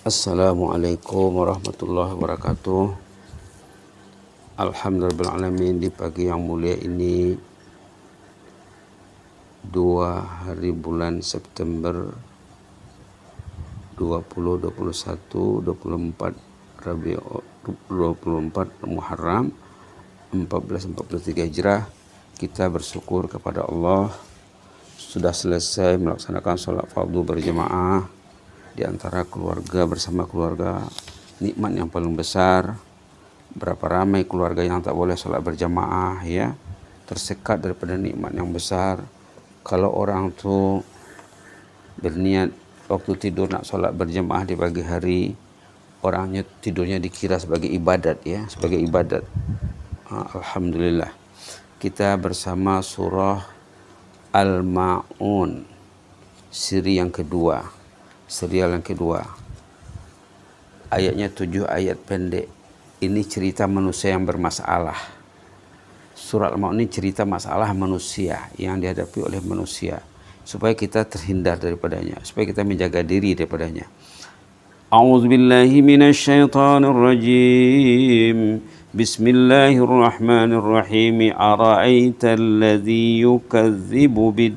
Assalamualaikum warahmatullahi wabarakatuh Alhamdulillah di pagi yang mulia ini dua hari bulan September 20, 21, 24 Rabi 24 Muharram 1443 Hijrah kita bersyukur kepada Allah sudah selesai melaksanakan sholat fardu berjemaah di antara keluarga bersama keluarga nikmat yang paling besar berapa ramai keluarga yang tak boleh sholat berjamaah ya tersekat daripada nikmat yang besar kalau orang tu berniat waktu tidur nak sholat berjamaah di pagi hari orangnya tidurnya dikira sebagai ibadat ya sebagai ibadat Alhamdulillah kita bersama surah Al-Ma'un siri yang kedua serial yang kedua. Ayatnya tujuh ayat pendek. Ini cerita manusia yang bermasalah. Surat al ini cerita masalah manusia yang dihadapi oleh manusia supaya kita terhindar daripadanya, supaya kita menjaga diri daripadanya. A'udzubillahi minasyaitonirrajim. Bismillahirrahmanirrahim. Ara'aita alladhi yukazzibu bid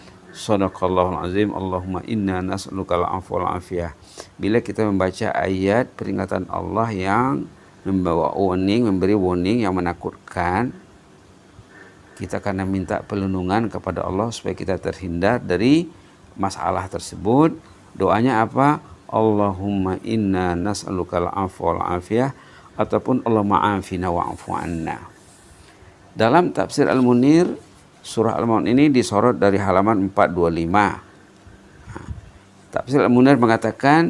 Sadaqallahul azim. Allahumma inna nas'alukal afu afiyah. Bila kita membaca ayat peringatan Allah yang membawa warning, memberi warning yang menakutkan, kita karena minta pelindungan kepada Allah supaya kita terhindar dari masalah tersebut. Doanya apa? Allahumma inna nas'alukal afu afiyah ataupun Allahumma afina wa'fu anna. Dalam tafsir Al-Munir Surah Al-Maun ini disorot dari halaman 425. Nah, Tafsir Al-Munir mengatakan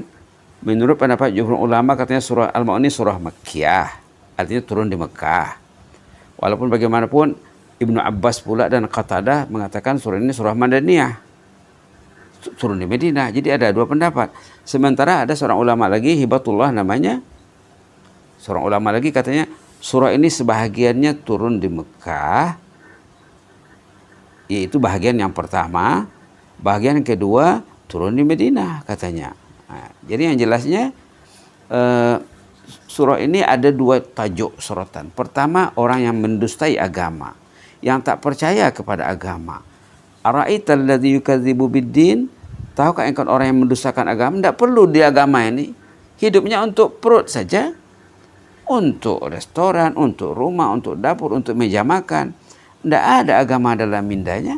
menurut pendapat jumhur ulama katanya surah Al-Maun ini surah Mekkiyah, artinya turun di Mekah. Walaupun bagaimanapun Ibnu Abbas pula dan Qatadah mengatakan surah ini surah Madaniyah. Turun di Medina. Jadi ada dua pendapat. Sementara ada seorang ulama lagi Hibatullah namanya. Seorang ulama lagi katanya surah ini sebahagiannya turun di Mekah, yaitu bahagian yang pertama, bahagian kedua turun di Medina katanya. Nah, jadi yang jelasnya eh, surah ini ada dua tajuk sorotan. Pertama orang yang mendustai agama, yang tak percaya kepada agama. Ara'aital ladzi yukadzibu biddin? Tahukah engkau orang yang mendustakan agama? Tidak perlu di agama ini. Hidupnya untuk perut saja. Untuk restoran, untuk rumah, untuk dapur, untuk meja makan. Tidak ada agama dalam mindanya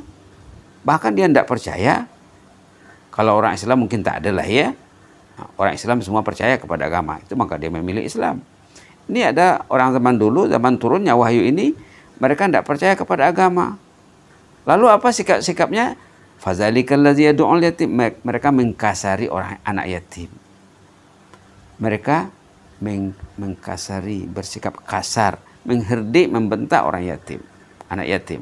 Bahkan dia tidak percaya. Kalau orang Islam mungkin tak adalah ya. Orang Islam semua percaya kepada agama. Itu maka dia memilih Islam. Ini ada orang zaman dulu, zaman turunnya wahyu ini, mereka tidak percaya kepada agama. Lalu apa sikap-sikapnya? Fazalikal ladzi yad'ul yatim. Mereka mengkasari orang anak yatim. Mereka mengkasari, bersikap kasar, mengherdik, membentak orang yatim anak yatim.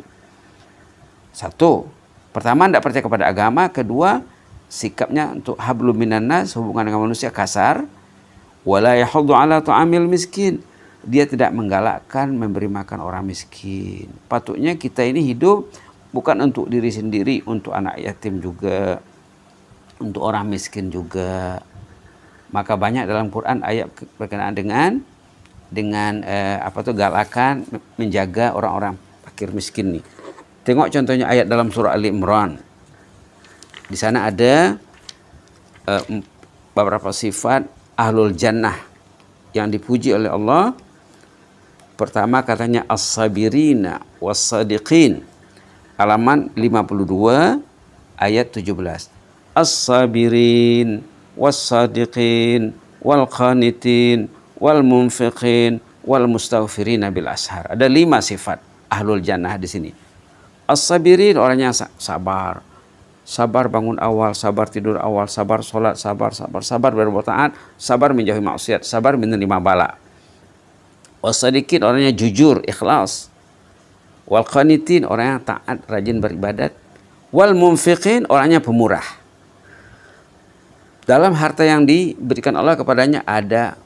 Satu, pertama tidak percaya kepada agama, kedua sikapnya untuk hablum minannas hubungan dengan manusia kasar, wala yahuddu ala tu'amil miskin. Dia tidak menggalakkan memberi makan orang miskin. Patutnya kita ini hidup bukan untuk diri sendiri, untuk anak yatim juga, untuk orang miskin juga. Maka banyak dalam Quran ayat berkenaan dengan dengan eh, apa tuh galakan menjaga orang-orang fakir miskin nih. Tengok contohnya ayat dalam surah Ali Imran. Di sana ada uh, beberapa sifat ahlul jannah yang dipuji oleh Allah. Pertama katanya as-sabirina was-sadiqin. Halaman 52 ayat 17. As-sabirin was-sadiqin wal-qanitin wal-munfiqin wal mustaghfirina bil ashar. Ada lima sifat ahlul jannah di sini. As-sabirin orangnya sabar. Sabar bangun awal, sabar tidur awal, sabar sholat, sabar, sabar, sabar berbuat taat, sabar menjauhi maksiat, sabar menerima bala. Wasadikin orangnya jujur, ikhlas. Wal qanitin orangnya taat, rajin beribadat. Wal mumfiqin orangnya pemurah. Dalam harta yang diberikan Allah kepadanya ada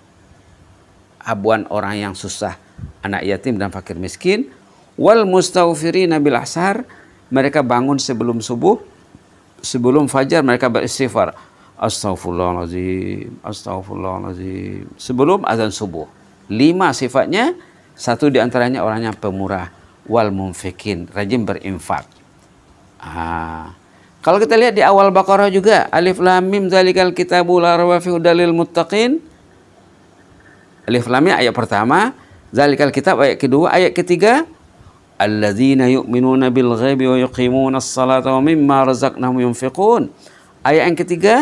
abuan orang yang susah, anak yatim dan fakir miskin, wal mustawfirina bil ashar mereka bangun sebelum subuh sebelum fajar mereka beristighfar astaghfirullahalazim astaghfirullahalazim sebelum azan subuh lima sifatnya satu di diantaranya orangnya pemurah wal mumfikin rajin berinfak ah kalau kita lihat di awal Baqarah juga alif lam mim zalikal kitabul la rawa fi dalil muttaqin alif lamim ayat pertama zalikal kitab ayat kedua ayat ketiga alladzina yu'minuna bil ghaibi wa yuqimuna as-salata wa mimma razaqnahum yunfiqun. Ayat yang ketiga,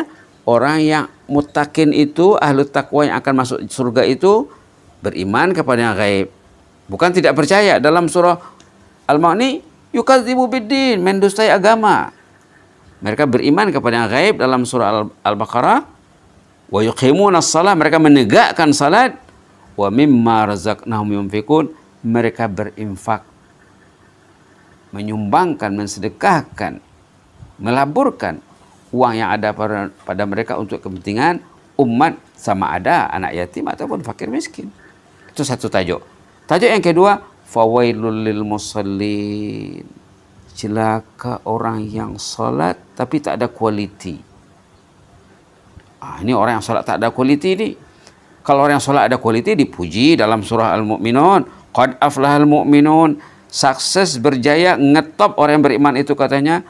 orang yang mutakin itu ahlu takwa yang akan masuk surga itu beriman kepada yang gaib. Bukan tidak percaya dalam surah Al-Ma'ni yukadzibu biddin, mendustai agama. Mereka beriman kepada yang gaib dalam surah Al-Baqarah wa yuqimuna as-salah, mereka menegakkan salat wa mimma razaqnahum yunfiqun, mereka berinfak menyumbangkan, mensedekahkan, melaburkan uang yang ada pada, mereka untuk kepentingan umat sama ada anak yatim ataupun fakir miskin. Itu satu tajuk. Tajuk yang kedua, fawailul lil musallin. Celaka orang yang salat tapi tak ada kualiti. Ah, ini orang yang salat tak ada kualiti ini. Kalau orang yang salat ada kualiti dipuji dalam surah Al-Mu'minun. Qad aflahal mu'minun sukses berjaya ngetop orang yang beriman itu katanya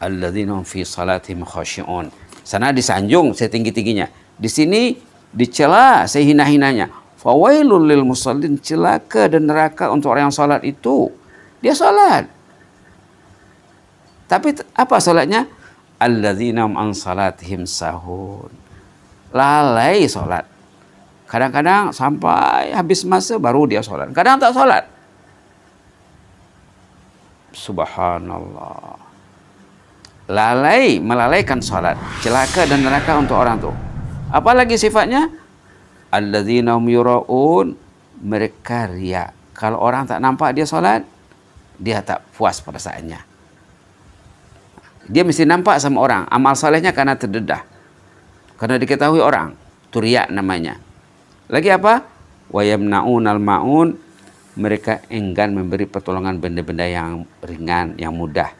alladzinum fi salatihim khasyi'un. Sana disanjung setinggi-tingginya. Di sini dicela sehina-hinanya. Fawailul lil musallin celaka dan neraka untuk orang yang salat itu. Dia salat. Tapi apa salatnya? Alladzinum an salatihim sahun. Lalai salat. Kadang-kadang sampai habis masa baru dia salat. Kadang tak salat. Subhanallah. Lalai, melalaikan sholat, Celaka dan neraka untuk orang itu. Apalagi sifatnya? Alladzina yura'un. Mereka riak. Kalau orang tak nampak dia sholat, dia tak puas perasaannya. Dia mesti nampak sama orang. Amal salehnya karena terdedah. Karena diketahui orang. Itu namanya. Lagi apa? Wayamnaun al-ma'un mereka enggan memberi pertolongan benda-benda yang ringan, yang mudah.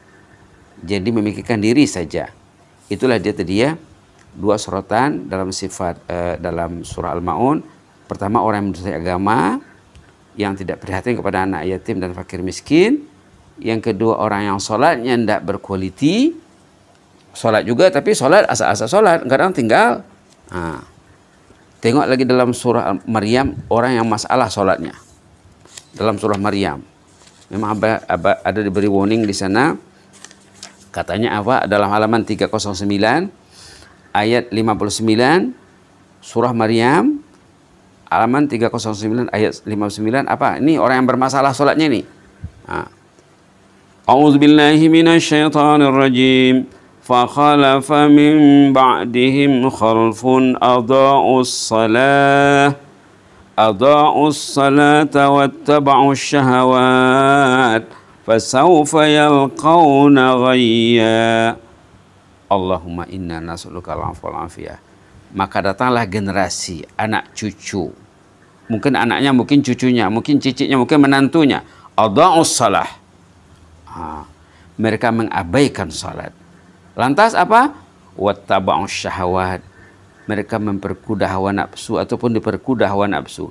Jadi memikirkan diri saja. Itulah dia tadi ya dua sorotan dalam sifat uh, dalam surah Al-Maun. Pertama orang yang mendustai agama yang tidak prihatin kepada anak yatim dan fakir miskin. Yang kedua orang yang sholatnya tidak berkualiti. Sholat juga tapi sholat asal-asal sholat. Kadang tinggal. Nah. Tengok lagi dalam surah Maryam orang yang masalah sholatnya dalam surah Maryam. Memang ada, ada diberi warning di sana. Katanya apa? Dalam halaman 309 ayat 59 surah Maryam halaman 309 ayat 59 apa? Ini orang yang bermasalah sholatnya ini. Nah. أعوذ بالله من الشيطان الرجيم فخلف من أضاعوا الصلاة واتبعوا الشهوات فسوف يلقون غيا Allahumma inna nas'aluka al-'afwa Maka datanglah generasi anak cucu. Mungkin anaknya, mungkin cucunya, mungkin cicitnya, mungkin menantunya. Adha'us salah. Mereka mengabaikan salat. Lantas apa? Wattaba'us syahawat mereka memperkuda hawa nafsu ataupun diperkuda hawa nafsu.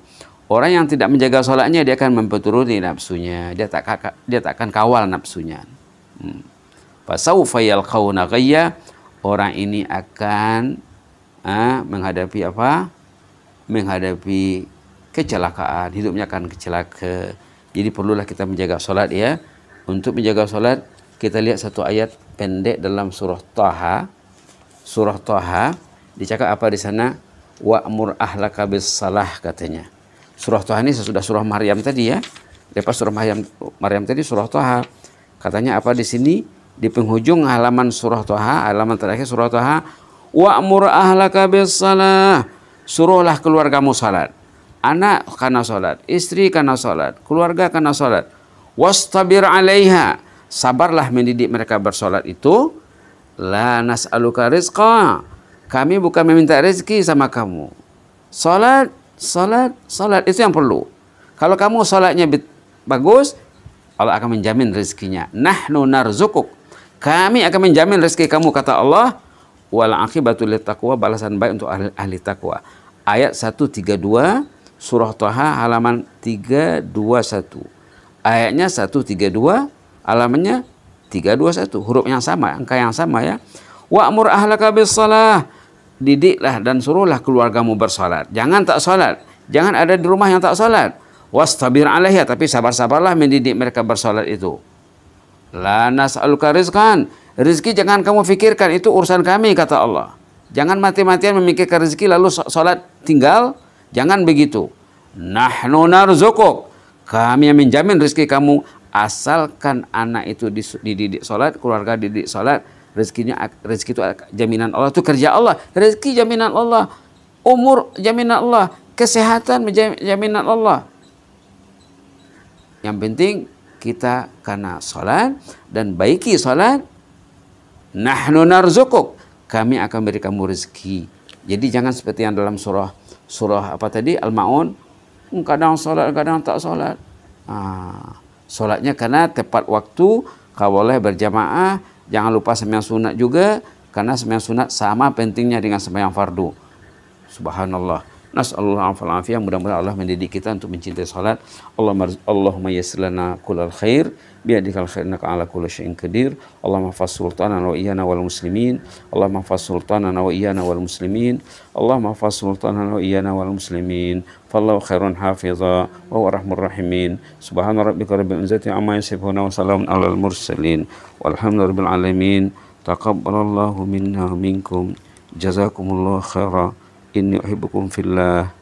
Orang yang tidak menjaga solatnya dia akan memperturuti nafsunya, dia tak dia tak akan kawal nafsunya. Hmm. fayal yalqauna orang ini akan menghadapi apa? Menghadapi kecelakaan, hidupnya akan kecelaka. Jadi perlulah kita menjaga solat ya. Untuk menjaga solat kita lihat satu ayat pendek dalam surah Taha. Surah Taha dicakap apa di sana? mur ahlaka bis salah katanya. Surah Tuhan ini sesudah surah Maryam tadi ya. Lepas surah Maryam, Maryam tadi surah Toha. Katanya apa di sini? Di penghujung halaman surah Toha, halaman terakhir surah Toha. mur ahlaka bis salah. Suruhlah keluargamu salat. Anak karena salat, istri karena salat, keluarga karena salat. Wastabir alaiha. Sabarlah mendidik mereka bersolat itu. La nas'aluka rizqa kami bukan meminta rezeki sama kamu. Salat, salat, salat itu yang perlu. Kalau kamu salatnya bagus, Allah akan menjamin rezekinya. Nahnu narzukuk. Kami akan menjamin rezeki kamu kata Allah. Wal akibatu taqwa balasan baik untuk ahli, ahli takwa. Ayat 132 surah Thaha halaman 321. Ayatnya 132 halamannya 321 huruf yang sama, angka yang sama ya. Wa'mur ahlaka bis salah didiklah dan suruhlah keluargamu bersolat. Jangan tak solat. Jangan ada di rumah yang tak solat. Was tabir alaiha. Tapi sabar-sabarlah mendidik mereka bersolat itu. La nas'aluka rizqan. Rizki jangan kamu fikirkan. Itu urusan kami, kata Allah. Jangan mati-matian memikirkan rizki lalu solat tinggal. Jangan begitu. Nah Nahnu narzukuk. Kami yang menjamin rizki kamu. Asalkan anak itu dididik solat, keluarga dididik solat, rezekinya rezeki itu jaminan Allah itu kerja Allah rezeki jaminan Allah umur jaminan Allah kesehatan jaminan Allah yang penting kita karena sholat dan baiki sholat nahnu narzukuk kami akan beri kamu rezeki jadi jangan seperti yang dalam surah surah apa tadi al-maun hmm, kadang sholat kadang tak sholat ah salatnya karena tepat waktu kau boleh berjamaah Jangan lupa sembahyang sunat juga karena sembahyang sunat sama pentingnya dengan sembahyang fardu. Subhanallah. Nas'alullah afal afiyah. Mudah-mudahan Allah mendidik kita untuk mencintai salat. Allah Allahumma kull kulal khair biadikal khair innaka ala kulli syai'in qadir. Allahumma fas sultanana wa iyana wal muslimin. Allahumma fas sultanana wa iyana wal muslimin. Allahumma fas sultanana wa iyana wal muslimin. Fallahu khairun hafiza wa huwa rahmur rahimin. Subhana rabbika rabbil izzati amma yasifun wa salamun alal mursalin. Walhamdulillahi rabbil alamin. Taqabbalallahu minna minkum. Jazakumullah khairan inni uhibbukum fillah